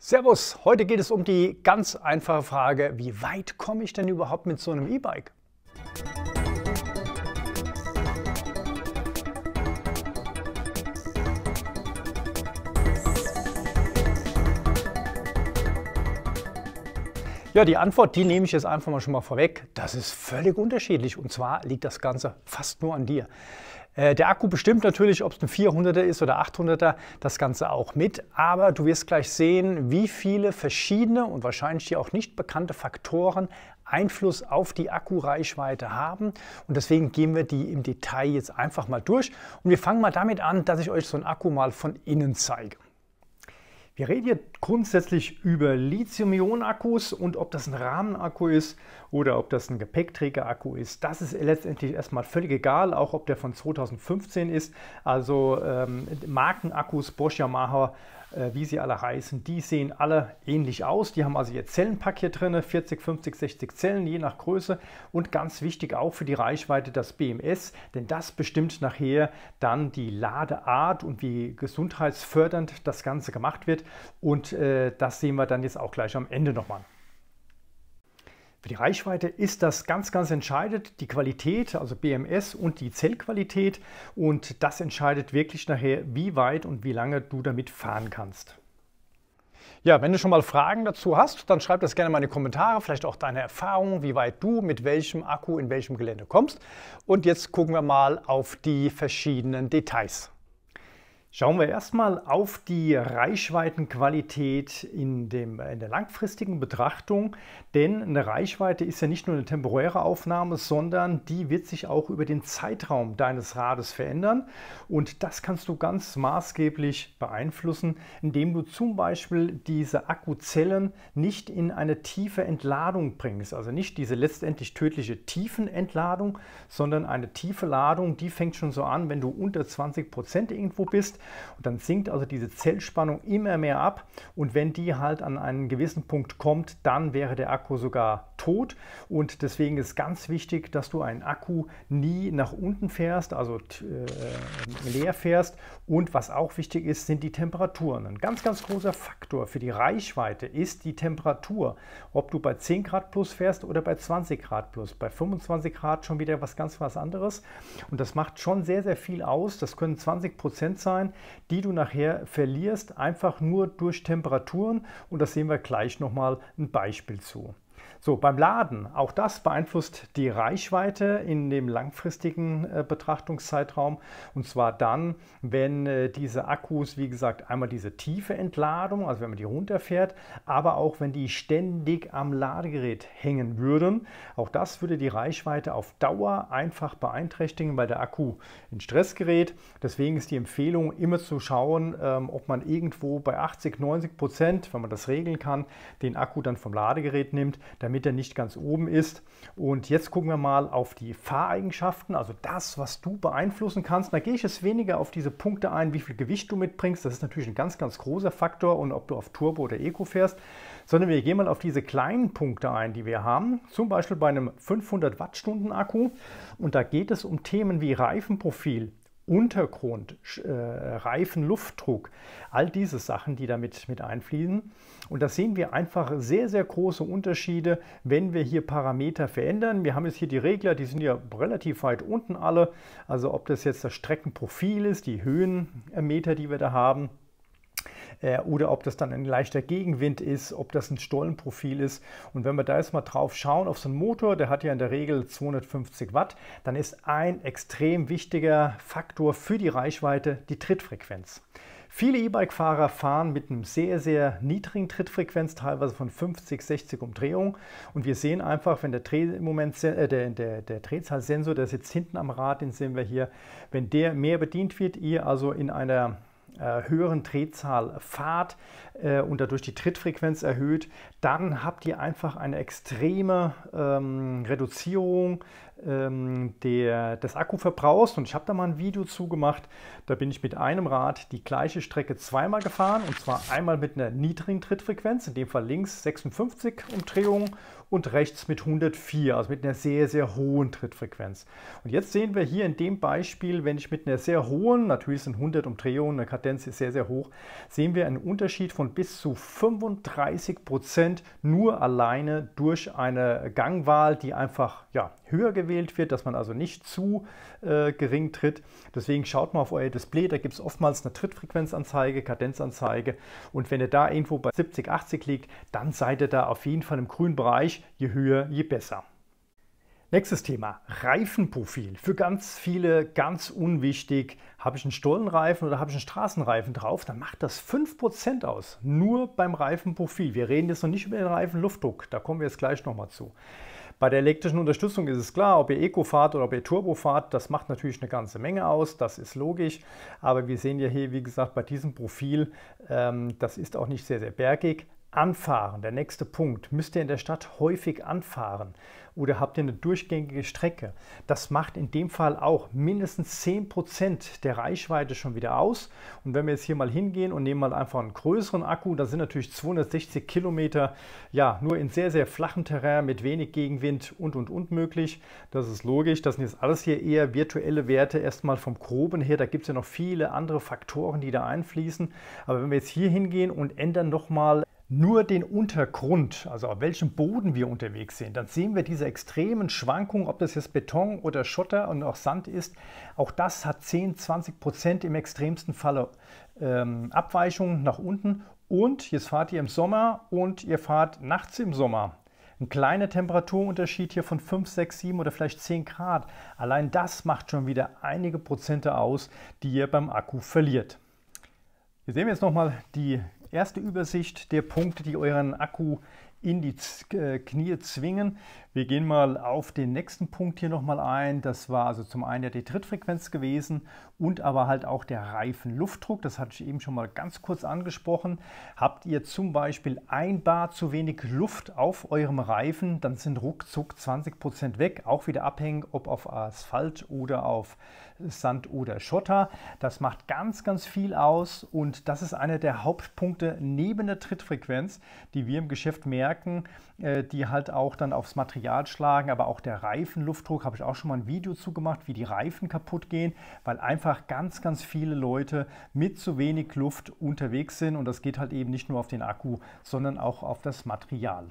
Servus, heute geht es um die ganz einfache Frage, wie weit komme ich denn überhaupt mit so einem E-Bike? Ja, die Antwort, die nehme ich jetzt einfach mal schon mal vorweg. Das ist völlig unterschiedlich und zwar liegt das Ganze fast nur an dir. Äh, der Akku bestimmt natürlich, ob es ein 400er ist oder 800er, das Ganze auch mit. Aber du wirst gleich sehen, wie viele verschiedene und wahrscheinlich dir auch nicht bekannte Faktoren Einfluss auf die Akkureichweite haben. Und deswegen gehen wir die im Detail jetzt einfach mal durch. Und wir fangen mal damit an, dass ich euch so einen Akku mal von innen zeige. Wir reden hier grundsätzlich über Lithium-Ionen-Akkus und ob das ein Rahmenakku ist oder ob das ein Gepäckträgerakku ist, das ist letztendlich erstmal völlig egal, auch ob der von 2015 ist. Also ähm, Markenakkus Bosch, Yamaha äh, wie sie alle heißen, die sehen alle ähnlich aus. Die haben also ihr Zellenpack hier drin, 40, 50, 60 Zellen, je nach Größe. Und ganz wichtig auch für die Reichweite das BMS, denn das bestimmt nachher dann die Ladeart und wie gesundheitsfördernd das Ganze gemacht wird. Und äh, das sehen wir dann jetzt auch gleich am Ende nochmal. Für die Reichweite ist das ganz, ganz entscheidend, die Qualität, also BMS und die Zellqualität. Und das entscheidet wirklich nachher, wie weit und wie lange du damit fahren kannst. Ja, wenn du schon mal Fragen dazu hast, dann schreib das gerne mal in die Kommentare, vielleicht auch deine Erfahrungen, wie weit du mit welchem Akku in welchem Gelände kommst. Und jetzt gucken wir mal auf die verschiedenen Details. Schauen wir erstmal auf die Reichweitenqualität in, dem, in der langfristigen Betrachtung, denn eine Reichweite ist ja nicht nur eine temporäre Aufnahme, sondern die wird sich auch über den Zeitraum deines Rades verändern und das kannst du ganz maßgeblich beeinflussen, indem du zum Beispiel diese Akkuzellen nicht in eine tiefe Entladung bringst, also nicht diese letztendlich tödliche Tiefenentladung, sondern eine tiefe Ladung, die fängt schon so an, wenn du unter 20% Prozent irgendwo bist und dann sinkt also diese Zellspannung immer mehr ab und wenn die halt an einen gewissen Punkt kommt, dann wäre der Akku sogar tot und deswegen ist ganz wichtig, dass du einen Akku nie nach unten fährst, also äh, leer fährst und was auch wichtig ist, sind die Temperaturen. Ein ganz, ganz großer Faktor für die Reichweite ist die Temperatur. Ob du bei 10 Grad plus fährst oder bei 20 Grad plus. Bei 25 Grad schon wieder was ganz was anderes und das macht schon sehr, sehr viel aus. Das können 20 Prozent sein, die du nachher verlierst, einfach nur durch Temperaturen und das sehen wir gleich nochmal ein Beispiel zu. So, beim Laden, auch das beeinflusst die Reichweite in dem langfristigen äh, Betrachtungszeitraum. Und zwar dann, wenn äh, diese Akkus, wie gesagt, einmal diese tiefe Entladung, also wenn man die runterfährt, aber auch wenn die ständig am Ladegerät hängen würden. Auch das würde die Reichweite auf Dauer einfach beeinträchtigen, weil der Akku in Stress gerät. Deswegen ist die Empfehlung, immer zu schauen, ähm, ob man irgendwo bei 80, 90 Prozent, wenn man das regeln kann, den Akku dann vom Ladegerät nimmt. Da damit er nicht ganz oben ist. Und jetzt gucken wir mal auf die Fahreigenschaften, also das, was du beeinflussen kannst. Da gehe ich jetzt weniger auf diese Punkte ein, wie viel Gewicht du mitbringst. Das ist natürlich ein ganz, ganz großer Faktor und ob du auf Turbo oder Eco fährst, sondern wir gehen mal auf diese kleinen Punkte ein, die wir haben. Zum Beispiel bei einem 500 Wattstunden Akku. Und da geht es um Themen wie Reifenprofil, Untergrund, äh, Reifen, Luftdruck, all diese Sachen, die damit mit einfließen. Und da sehen wir einfach sehr, sehr große Unterschiede, wenn wir hier Parameter verändern. Wir haben jetzt hier die Regler, die sind ja relativ weit unten alle. Also ob das jetzt das Streckenprofil ist, die Höhenmeter, die wir da haben, äh, oder ob das dann ein leichter Gegenwind ist, ob das ein Stollenprofil ist. Und wenn wir da jetzt mal drauf schauen auf so einen Motor, der hat ja in der Regel 250 Watt, dann ist ein extrem wichtiger Faktor für die Reichweite die Trittfrequenz. Viele E-Bike-Fahrer fahren mit einem sehr, sehr niedrigen Trittfrequenz, teilweise von 50, 60 Umdrehungen. Und wir sehen einfach, wenn der, Drehmoment, äh, der, der, der Drehzahlsensor, der sitzt hinten am Rad, den sehen wir hier, wenn der mehr bedient wird, ihr also in einer äh, höheren Drehzahl fahrt äh, und dadurch die Trittfrequenz erhöht, dann habt ihr einfach eine extreme ähm, Reduzierung ähm, der, des Akkuverbrauchs. Und ich habe da mal ein Video zugemacht. Da bin ich mit einem Rad die gleiche Strecke zweimal gefahren. Und zwar einmal mit einer niedrigen Trittfrequenz, in dem Fall links 56 Umdrehungen und rechts mit 104, also mit einer sehr, sehr hohen Trittfrequenz. Und jetzt sehen wir hier in dem Beispiel, wenn ich mit einer sehr hohen, natürlich sind 100 Umdrehungen, eine Kadenz ist sehr, sehr hoch, sehen wir einen Unterschied von bis zu 35 Prozent nur alleine durch eine Gangwahl, die einfach ja, höher gewesen gewählt wird, dass man also nicht zu äh, gering tritt. Deswegen schaut mal auf euer Display, da gibt es oftmals eine Trittfrequenzanzeige, Kadenzanzeige und wenn ihr da irgendwo bei 70, 80 liegt, dann seid ihr da auf jeden Fall im grünen Bereich, je höher, je besser. Nächstes Thema, Reifenprofil. Für ganz viele ganz unwichtig. Habe ich einen Stollenreifen oder habe ich einen Straßenreifen drauf, dann macht das 5% aus. Nur beim Reifenprofil. Wir reden jetzt noch nicht über den Reifenluftdruck, da kommen wir jetzt gleich nochmal zu. Bei der elektrischen Unterstützung ist es klar, ob ihr Eco fahrt oder ob ihr Turbo fahrt, das macht natürlich eine ganze Menge aus, das ist logisch. Aber wir sehen ja hier, wie gesagt, bei diesem Profil, ähm, das ist auch nicht sehr, sehr bergig, Anfahren, der nächste Punkt. Müsst ihr in der Stadt häufig anfahren oder habt ihr eine durchgängige Strecke? Das macht in dem Fall auch mindestens 10% der Reichweite schon wieder aus. Und wenn wir jetzt hier mal hingehen und nehmen mal einfach einen größeren Akku, da sind natürlich 260 Kilometer, ja, nur in sehr, sehr flachem Terrain mit wenig Gegenwind und, und, und möglich. Das ist logisch. Das sind jetzt alles hier eher virtuelle Werte, erstmal vom Groben her. Da gibt es ja noch viele andere Faktoren, die da einfließen. Aber wenn wir jetzt hier hingehen und ändern nochmal nur den Untergrund, also auf welchem Boden wir unterwegs sind, dann sehen wir diese extremen Schwankungen, ob das jetzt Beton oder Schotter und auch Sand ist. Auch das hat 10, 20 Prozent im extremsten Falle ähm, Abweichungen nach unten. Und jetzt fahrt ihr im Sommer und ihr fahrt nachts im Sommer. Ein kleiner Temperaturunterschied hier von 5, 6, 7 oder vielleicht 10 Grad. Allein das macht schon wieder einige Prozente aus, die ihr beim Akku verliert. Hier sehen wir jetzt nochmal die Erste Übersicht der Punkte, die euren Akku in die äh, Knie zwingen. Wir gehen mal auf den nächsten Punkt hier nochmal ein. Das war also zum einen ja die Trittfrequenz gewesen und aber halt auch der Reifenluftdruck. Das hatte ich eben schon mal ganz kurz angesprochen. Habt ihr zum Beispiel ein Bar zu wenig Luft auf eurem Reifen, dann sind ruckzuck 20% Prozent weg. Auch wieder abhängig, ob auf Asphalt oder auf Sand oder Schotter. Das macht ganz, ganz viel aus und das ist einer der Hauptpunkte neben der Trittfrequenz, die wir im Geschäft mehr merken, äh, die halt auch dann aufs Material schlagen, aber auch der Reifenluftdruck, habe ich auch schon mal ein Video zu gemacht, wie die Reifen kaputt gehen, weil einfach ganz, ganz viele Leute mit zu wenig Luft unterwegs sind und das geht halt eben nicht nur auf den Akku, sondern auch auf das Material.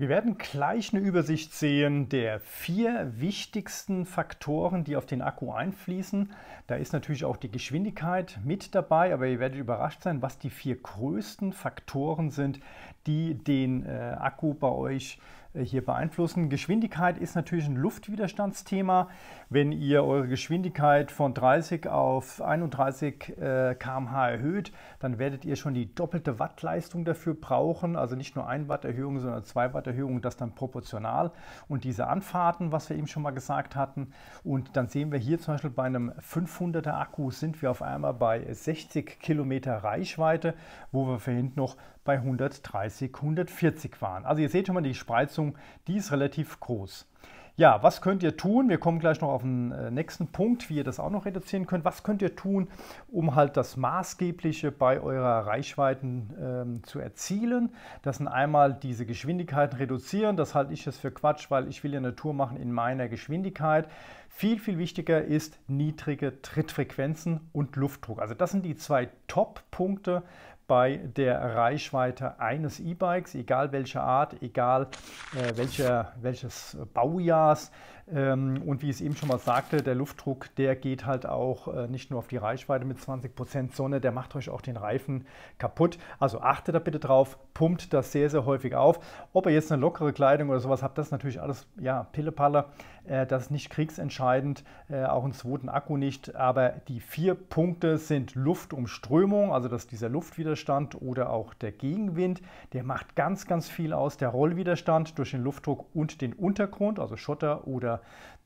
Wir werden gleich eine Übersicht sehen der vier wichtigsten Faktoren, die auf den Akku einfließen. Da ist natürlich auch die Geschwindigkeit mit dabei, aber ihr werdet überrascht sein, was die vier größten Faktoren sind, die den äh, Akku bei euch äh, äh, hier beeinflussen. Geschwindigkeit ist natürlich ein Luftwiderstandsthema. Wenn ihr eure Geschwindigkeit von 30 auf 31 äh, km/h erhöht, dann werdet ihr schon die doppelte Wattleistung dafür brauchen. Also nicht nur 1 Watt Erhöhung, sondern 2 Watt Erhöhung, das dann proportional. Und diese Anfahrten, was wir eben schon mal gesagt hatten. Und dann sehen wir hier zum Beispiel bei einem 500er Akku sind wir auf einmal bei 60 Kilometer Reichweite, wo wir vorhin noch bei 130, 140 waren. Also ihr seht schon mal, die Spreizung, die ist relativ groß. Ja, was könnt ihr tun? Wir kommen gleich noch auf den äh, nächsten Punkt, wie ihr das auch noch reduzieren könnt. Was könnt ihr tun, um halt das Maßgebliche bei eurer Reichweiten ähm, zu erzielen? Das sind einmal diese Geschwindigkeiten reduzieren. Das halte ich jetzt für Quatsch, weil ich will ja eine Tour machen in meiner Geschwindigkeit. Viel, viel wichtiger ist niedrige Trittfrequenzen und Luftdruck. Also das sind die zwei Top-Punkte bei der Reichweite eines E-Bikes, egal welcher Art, egal äh, welcher, welches Baujahrs. Ähm, und wie ich es eben schon mal sagte, der Luftdruck, der geht halt auch äh, nicht nur auf die Reichweite mit 20% Prozent, sondern der macht euch auch den Reifen kaputt. Also achtet da bitte drauf, pumpt das sehr, sehr häufig auf. Ob ihr jetzt eine lockere Kleidung oder sowas habt, das ist natürlich alles, ja, Pillepalle. Äh, das ist nicht kriegsentscheidend, äh, auch einen zweiten Akku nicht. Aber die vier Punkte sind Luftumströmung, also dass dieser Luftwiderstand Luftwiderstand oder auch der Gegenwind. Der macht ganz, ganz viel aus. Der Rollwiderstand durch den Luftdruck und den Untergrund, also Schotter oder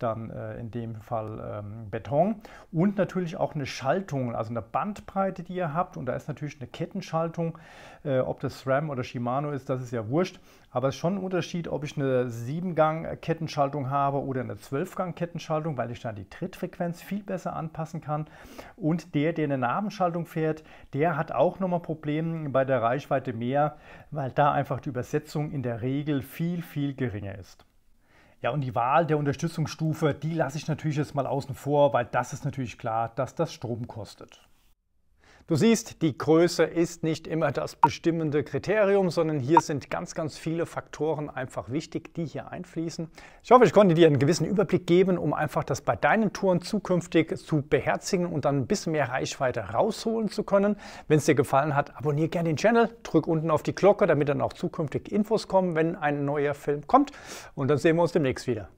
dann äh, in dem Fall ähm, Beton und natürlich auch eine Schaltung, also eine Bandbreite, die ihr habt und da ist natürlich eine Kettenschaltung, äh, ob das SRAM oder Shimano ist, das ist ja wurscht, aber es ist schon ein Unterschied, ob ich eine 7-Gang Kettenschaltung habe oder eine 12-Gang Kettenschaltung, weil ich dann die Trittfrequenz viel besser anpassen kann und der, der eine Nabenschaltung fährt, der hat auch nochmal Probleme bei der Reichweite mehr, weil da einfach die Übersetzung in der Regel viel, viel geringer ist. Ja, und die Wahl der Unterstützungsstufe, die lasse ich natürlich jetzt mal außen vor, weil das ist natürlich klar, dass das Strom kostet. Du siehst, die Größe ist nicht immer das bestimmende Kriterium, sondern hier sind ganz, ganz viele Faktoren einfach wichtig, die hier einfließen. Ich hoffe, ich konnte dir einen gewissen Überblick geben, um einfach das bei deinen Touren zukünftig zu beherzigen und dann ein bisschen mehr Reichweite rausholen zu können. Wenn es dir gefallen hat, abonniere gerne den Channel, drück unten auf die Glocke, damit dann auch zukünftig Infos kommen, wenn ein neuer Film kommt. Und dann sehen wir uns demnächst wieder.